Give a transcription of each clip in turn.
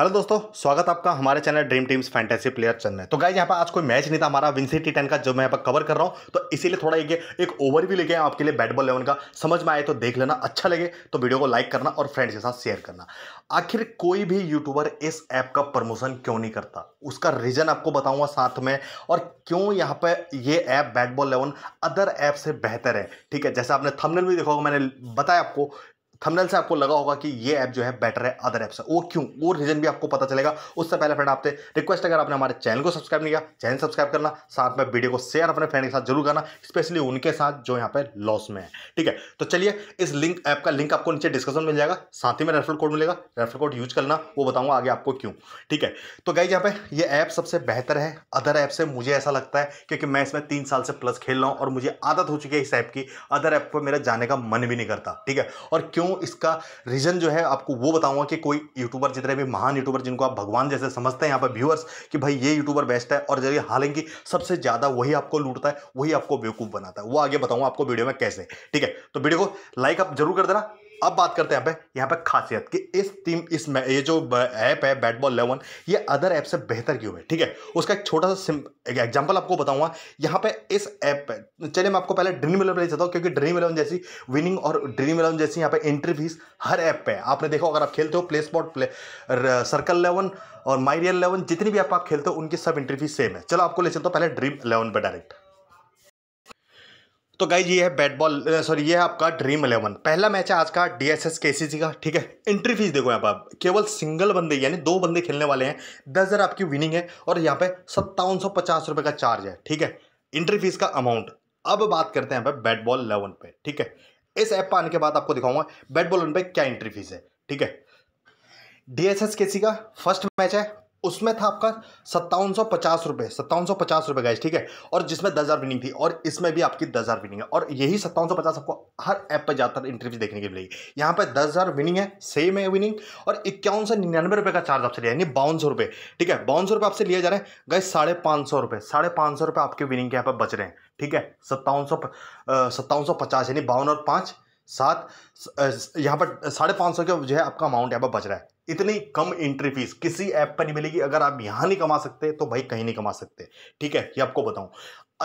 hello दोस्तों स्वागत आपका हमारे channel dream teams fantasy player channel में तो गाइज यहाँ पर आज कोई मैच नहीं था हमारा विंसिटी टेन का जो मैं यहाँ पर कवर कर रहा हूँ तो इसीलिए थोड़ा एक एक ओवर भी लेके आया आपके लिए बैट बॉल लेवन का समझ में आए तो देख लेना अच्छा लगे तो वीडियो को लाइक करना और फ्रेंड्स के साथ शेयर करना आखिर कोई भी यूट्यूबर इस ऐप का प्रमोशन क्यों नहीं करता उसका रीज़न आपको बताऊँगा साथ में और क्यों यहाँ पर ये app Bat Ball Eleven other app से बेहतर है ठीक है जैसे आपने थमन भी देखा होगा मैंने बताया आपको थंबनेल से आपको लगा होगा कि ये ऐप जो है बेटर है अदर ऐप से वो क्यों वो रीजन भी आपको पता चलेगा उससे पहले फ्रेंड आपसे रिक्वेस्ट अगर आपने हमारे चैनल को सब्सक्राइब नहीं किया चैनल सब्सक्राइब करना साथ में वीडियो को शेयर अपने फ्रेंड के साथ जरूर करना स्पेशली उनके साथ जो यहाँ पे लॉस में है ठीक है तो चलिए इस लिंक ऐप का लिंक आपको नीचे डिस्कशन मिल जाएगा साथ ही में रेफरल कोड मिलेगा रेफर कोड यूज करना वो बताऊंगा आगे आपको क्यों ठीक है तो गाइज यहाँ पे ये ऐप सबसे बेहतर है अदर ऐप से मुझे ऐसा लगता है क्योंकि मैं इसमें तीन साल से प्लस खेल रहा हूँ और मुझे आदत हो चुकी है इस ऐप की अदर ऐप पर मेरा जाने का मन भी नहीं करता ठीक है और क्यों क्यों इसका रीज़न जो है आपको वो बताऊंगा कि कोई यूट्यूबर जितने भी महान यूट्यूबर जिनको आप भगवान जैसे समझते हैं यहाँ पर व्यूअर्स कि भाई ये यूट्यूबर बेस्ट है और जरिए हालांकि सबसे ज़्यादा वही आपको लूटता है वही आपको बेवकूफ़ बनाता है वो आगे बताऊंगा आपको वीडियो में कैसे ठीक है तो वीडियो को लाइक आप जरूर कर देना अब बात करते हैं यहाँ पे यहाँ पे खासियत कि इस टीम इस ये जो ऐप है बैट बॉल इलेवन ये अदर ऐप से बेहतर क्यों है ठीक है उसका एक छोटा सा एग्जांपल आपको बताऊंगा यहाँ पे इस ऐप पे चलिए मैं आपको पहले ड्रीम इलेवन ले चाहता हूँ क्योंकि ड्रीम इलेवन जैसी विनिंग और ड्रीम इलेवन जैसी यहाँ पे एंट्री फीस हर ऐप पे आपने देखो अगर आप खेलते हो play spot play circle eleven और माई रियल इलेवन जितनी भी ऐप आप खेलते हो उनकी सब एंट्री फीस सेम है चलो आपको ले चलता हूँ पहले ड्रीम इलेवन पर डायरेक्ट तो गाइज ये है बैट बॉल सॉरी ये है आपका ड्रीम इलेवन पहला मैच है आज का डी एस एस के सी सी का ठीक है एंट्री फीस देखो यहाँ पर आप केवल सिंगल बंदे यानी दो बंदे खेलने वाले हैं दस हज़ार आपकी विनिंग है और यहाँ पे सत्तावन सौ पचास रुपये का चार्ज है ठीक है एंट्री फीस का अमाउंट अब बात करते हैं यहाँ पर बैट बॉल इलेवन पे ठीक है इस ऐप पर आने के बाद आपको दिखाऊंगा बैट बॉल इलेवन पे क्या एंट्री फीस है ठीक है डी एस एस के सी का फर्स्ट मैच है उसमें था आपका सत्तावन सौ पचास रुपये सत्तावन सौ पचास रुपये गाइज ठीक है और जिसमें दस हज़ार विनिंग थी और इसमें भी आपकी दस हज़ार विनिंग है और यही सत्तावन सौ पचास आपको हर ऐप पर ज़्यादातर इंटरव्यू देखने के मिलेगी यहाँ पर दस हज़ार विनिंग है सेम है विनिंग और इक्यावन सौ निन्यानवे रुपये का चार्ज आपसे लिया यानी बावन सौ रुपये ठीक है बावन सौ रुपये आपसे लिए जा रहे हैं गाइज साढ़े पाँच सौ रुपये साढ़े पाँच सौ रुपये आपके विनिंग के यहाँ पर बच रहे हैं ठीक है सत्तावन सौ सत्तावन सौ पचास यानी बावन और पाँच सात यहाँ पर साढ़े पाँच सौ का जो है आपका अमाउंट यहाँ पर बच रहा है इतनी कम एंट्री फीस किसी ऐप पर नहीं मिलेगी अगर आप यहाँ नहीं कमा सकते तो भाई कहीं नहीं कमा सकते ठीक है ये आपको बताऊं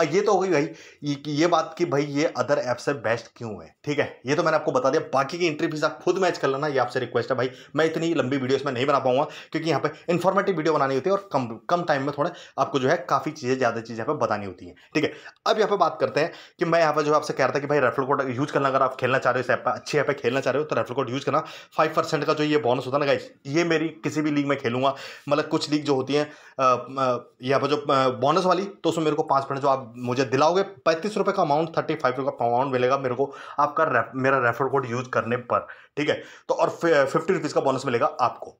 ये तो हो गई भाई ये, ये बात कि भाई ये अदर ऐप से बेस्ट क्यों है ठीक है ये तो मैंने आपको बता दिया बाकी की इंट्री फीस आप खुद मैच कर लेना ये आपसे रिक्वेस्ट है भाई मैं इतनी लंबी वीडियो इसमें नहीं बना पाऊंगा क्योंकि यहाँ पे इन्फॉर्मेटिव वीडियो बनानी होती है और कम कम टाइम में थोड़ा आपको जो है काफ़ी चीज़ें ज़्यादा चीज़ यहाँ पर बतानी होती हैं ठीक है अब यहाँ पर बात करते हैं कि मैं यहाँ पर जो आपसे कह रहा था कि भाई रेफल कोड यूज़ करना अगर आप खेलना चाह रहे हो इस ऐप पर अच्छी ऐप पर खेलना चाह रहे हो तो रेफल कोड यूज़ करना फाइव का जो ये बोनस होता है ना ये मेरी किसी भी लीग में खेलूंगा मतलब कुछ लीग जो होती है यहाँ पर जो बोनस वाली तो उसमें मेरे को पाँच परसेंट जो आप मुझे दिलाओगे पैंतीस रुपये का अमाउंट थर्टी फाइव रुपये का अमाउंट मिलेगा मेरे को आपका रेफ, मेरा रेफर कोड यूज़ करने पर ठीक है तो और फिफ्टी रुपीज़ का बोनस मिलेगा आपको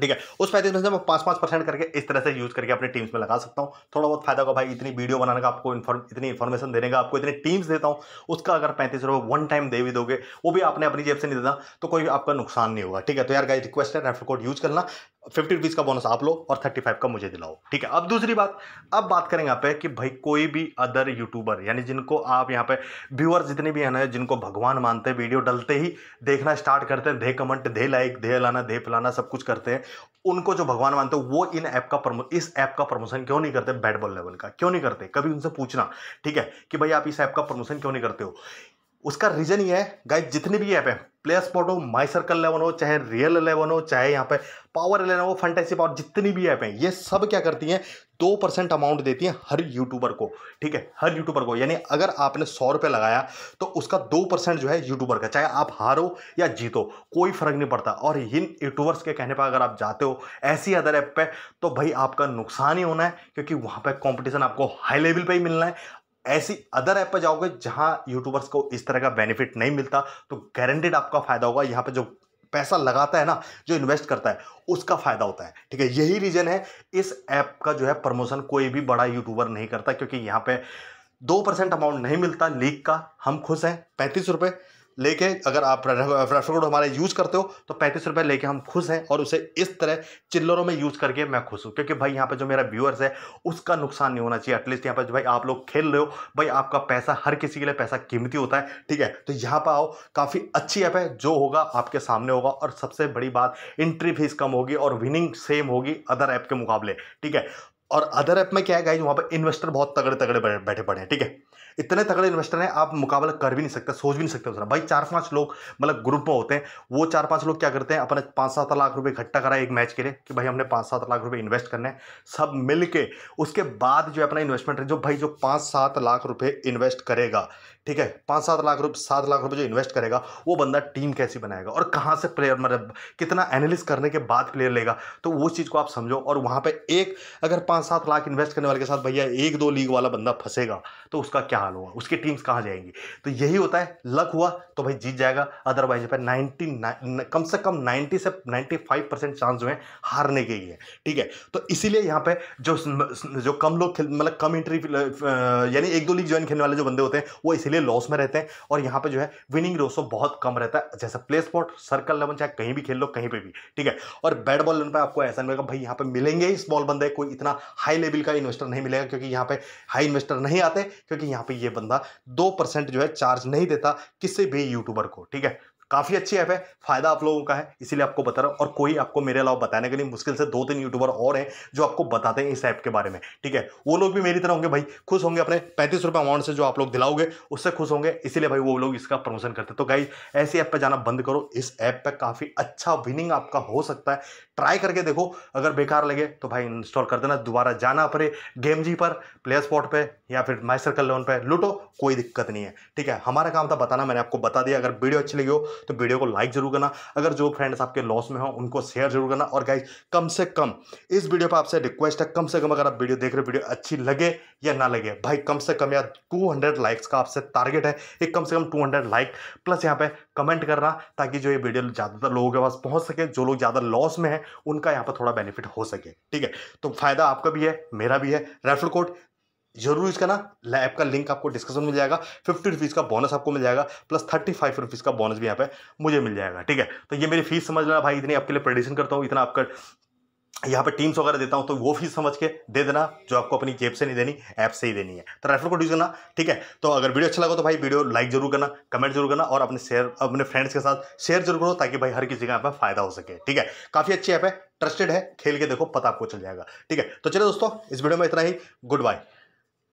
ठीक है उस पैंतीस में से मैं पाँच पाँच परसेंट करके इस तरह से यूज करके अपने टीम्स में लगा सकता हूँ थोड़ा बहुत फायदा होगा भाई इतनी वीडियो बनाने का आपको इन्फॉर्म इतनी इन्फॉर्मेशन देने का आपको इतनी टीम्स देता हूँ उसका अगर पैंतीस रुपये वन टाइम दे भी दोगे वो भी आपने अपनी जेब से नहीं देना तो कोई आपका नुकसान नहीं होगा ठीक है तो यार गाइज रिक्वेस्ट है रेफर कोड यूज करना फिफ्टी रुपीज़ का बोनस आप लो और थर्टी फाइव का मुझे दिलाओ ठीक है अब दूसरी बात अब बात करेंगे यहाँ पे कि भाई कोई भी अदर यूट्यूबर यानी जिनको आप यहाँ पे व्यूअर्स जितने भी हैं ना जिनको भगवान मानते हैं वीडियो डलते ही देखना स्टार्ट करते हैं दे कमेंट दे लाइक दे लाना दे फलाना सब कुछ करते हैं उनको जो भगवान मानते हो वो इन ऐप का प्रमो इस ऐप का प्रमोशन क्यों नहीं करते बैट बॉल लेवल का क्यों नहीं करते कभी उनसे पूछना ठीक है कि भाई आप इस ऐप का प्रमोशन क्यों नहीं करते हो उसका रीज़न ये है गाइज जितने भी ऐप है प्ले स्पॉट हो माई सर्कल लेवन हो चाहे रियल लेवन हो चाहे यहाँ पे पावर वो फंटेसी पावर जितनी भी ऐप हैं ये सब क्या करती हैं दो परसेंट अमाउंट देती हैं हर यूट्यूबर को ठीक है हर यूट्यूबर को यानी अगर आपने सौ रुपये लगाया तो उसका दो परसेंट जो है यूट्यूबर का चाहे आप हारो या जीतो कोई फर्क नहीं पड़ता और इन यूट्यूबर्स के कहने पर अगर आप जाते हो ऐसी अदर ऐप पर तो भाई आपका नुकसान ही होना है क्योंकि वहाँ पर कॉम्पिटिशन आपको हाई लेवल पर ही मिलना है ऐसी अदर ऐप पर जाओगे जहाँ यूट्यूबर्स को इस तरह का बेनिफिट नहीं मिलता तो गारंटेड आपका फायदा होगा यहाँ पर जो पैसा लगाता है ना जो इन्वेस्ट करता है उसका फ़ायदा होता है ठीक है यही रीज़न है इस ऐप का जो है प्रमोशन कोई भी बड़ा यूट्यूबर नहीं करता क्योंकि यहाँ पे दो परसेंट अमाउंट नहीं मिलता लीक का हम खुश हैं पैंतीस रुपये लेके अगर आप रेफर कोड हमारे यूज़ करते हो तो पैंतीस रुपये लेके हम खुश हैं और उसे इस तरह चिल्लरों में यूज़ करके मैं खुश हूँ क्योंकि भाई यहाँ पे जो मेरा व्यूअर्स है उसका नुकसान नहीं होना चाहिए एटलीस्ट यहाँ पर भाई आप लोग खेल रहे हो भाई आपका पैसा हर किसी के लिए पैसा कीमती होता है ठीक है तो यहाँ पर आओ काफ़ी अच्छी ऐप है जो होगा आपके सामने होगा और सबसे बड़ी बात एंट्री फीस कम होगी और विनिंग सेम होगी अदर ऐप के मुकाबले ठीक है और अदर ऐप में क्या है गाइज वहाँ पर इन्वेस्टर बहुत तगड़े तगड़े बैठे पड़े हैं ठीक है इतने तगड़े इन्वेस्टर हैं आप मुकाबला कर भी नहीं सकते सोच भी नहीं सकते उसका भाई चार पाँच लोग मतलब ग्रुप में होते हैं वो चार पाँच लोग क्या करते हैं अपने पाँच सात लाख रुपये इकट्ठा करा एक मैच के लिए कि भाई हमने पाँच सात लाख रुपये इन्वेस्ट करने हैं सब मिल के उसके बाद जो अपना इन्वेस्टमेंट है जो भाई जो पाँच सात लाख रुपये इन्वेस्ट करेगा ठीक है पाँच सात लाख रुपये सात लाख रुपये जो इन्वेस्ट करेगा वो बंदा टीम कैसी बनाएगा और कहाँ से प्लेयर मतलब कितना एनालिस करने के बाद प्लेयर लेगा तो वो चीज़ को आप समझो और वहाँ पर एक अगर पाँच सात लाख इन्वेस्ट करने वाले के साथ भैया एक दो लीग वाला बंदा फंसेगा तो उसका क्या हाल होगा उसकी टीम्स कहाँ जाएंगी तो यही होता है लक हुआ तो भाई जीत जाएगा अदरवाइज पर नाइन्टी कम से कम नाइन्टी से नाइन्टी फाइव परसेंट चांस जो है हारने के ही है ठीक है तो इसीलिए यहाँ पे जो जो कम लोग मतलब कम इंट्री यानी एक दो लीग ज्वाइन खेलने वाले जो बंदे होते हैं वो इसीलिए इसीलिए लॉस में रहते हैं और यहाँ पे जो है विनिंग रोसो बहुत कम रहता है जैसे प्ले स्पॉट सर्कल लेवन चाहे कहीं भी खेल लो कहीं पर भी ठीक है और बैट बॉल लेवन पर आपको ऐसा मिलेगा भाई यहाँ पर मिलेंगे ही स्मॉल बंदे कोई इतना हाई लेवल का इन्वेस्टर नहीं मिलेगा क्योंकि यहाँ पे हाई इन्वेस्टर नहीं आते क्योंकि यहाँ पे ये बंदा दो जो है चार्ज नहीं देता किसी भी यूट्यूबर को ठीक है काफ़ी अच्छी ऐप है फायदा आप लोगों का है इसीलिए आपको बता रहा हूँ और कोई आपको मेरे अलावा बताने के लिए मुश्किल से दो तीन यूट्यूबर और हैं जो आपको बताते हैं इस ऐप के बारे में ठीक है वो लोग भी मेरी तरह होंगे भाई खुश होंगे अपने पैंतीस रुपये अमाउंट से जो आप लोग दिलाओगे उससे खुश होंगे इसीलिए भाई वो लोग इसका प्रमोशन करते तो गाई ऐसी ऐप पर जाना बंद करो इस ऐप पर काफ़ी अच्छा विनिंग आपका हो सकता है ट्राई करके देखो अगर बेकार लगे तो भाई इंस्टॉल कर देना दोबारा जाना पड़े गेम जी पर प्ले स्पॉट पर या फिर माई सर्कल लोन पर लूटो कोई दिक्कत नहीं है ठीक है हमारा काम था बताना मैंने आपको बता दिया अगर वीडियो अच्छी लगी हो तो वीडियो को लाइक जरूर करना अगर जो फ्रेंड्स आपके लॉस में हो उनको शेयर जरूर करना और गाइज कम से कम इस वीडियो पर आपसे रिक्वेस्ट है कम से कम अगर आप वीडियो देख रहे हो वीडियो अच्छी लगे या ना लगे भाई कम से कम या टू लाइक्स का आपसे टारगेट है एक कम से कम टू लाइक प्लस यहाँ पर कमेंट करना ताकि जो ये वीडियो ज़्यादातर लोगों के पास पहुँच सके जो लोग ज़्यादा लॉस में हैं उनका यहाँ पर थोड़ा बेनिफिट हो सके ठीक है तो फायदा आपका भी है मेरा भी है रेफर कोड जरूर इसका ना ऐप का लिंक आपको डिस्कशन मिल जाएगा फिफ्टी रुपीज़ का बोनस आपको मिल जाएगा प्लस थर्टी फाइव रुपीज़ का बोनस भी यहाँ पे मुझे मिल जाएगा ठीक है तो ये मेरी फीस समझ लेना भाई इतनी आपके लिए प्रेडिशन करता हूँ इतना आपका यहाँ पे टीम्स वगैरह देता हूँ तो वो फीस समझ के दे देना जो आपको अपनी जेब से नहीं देनी ऐप से ही देनी है तो रेफर को यूज करना ठीक है तो अगर वीडियो अच्छा लगा तो भाई वीडियो लाइक जरूर करना कमेंट जरूर करना और अपने शेयर अपने फ्रेंड्स के साथ शेयर जरूर करो ताकि भाई हर किसी का यहाँ पर फायदा हो सके ठीक है काफ़ी अच्छी ऐप है ट्रस्टेड है खेल के देखो पता आपको चल जाएगा ठीक है तो चलो दोस्तों इस वीडियो में इतना ही गुड बाय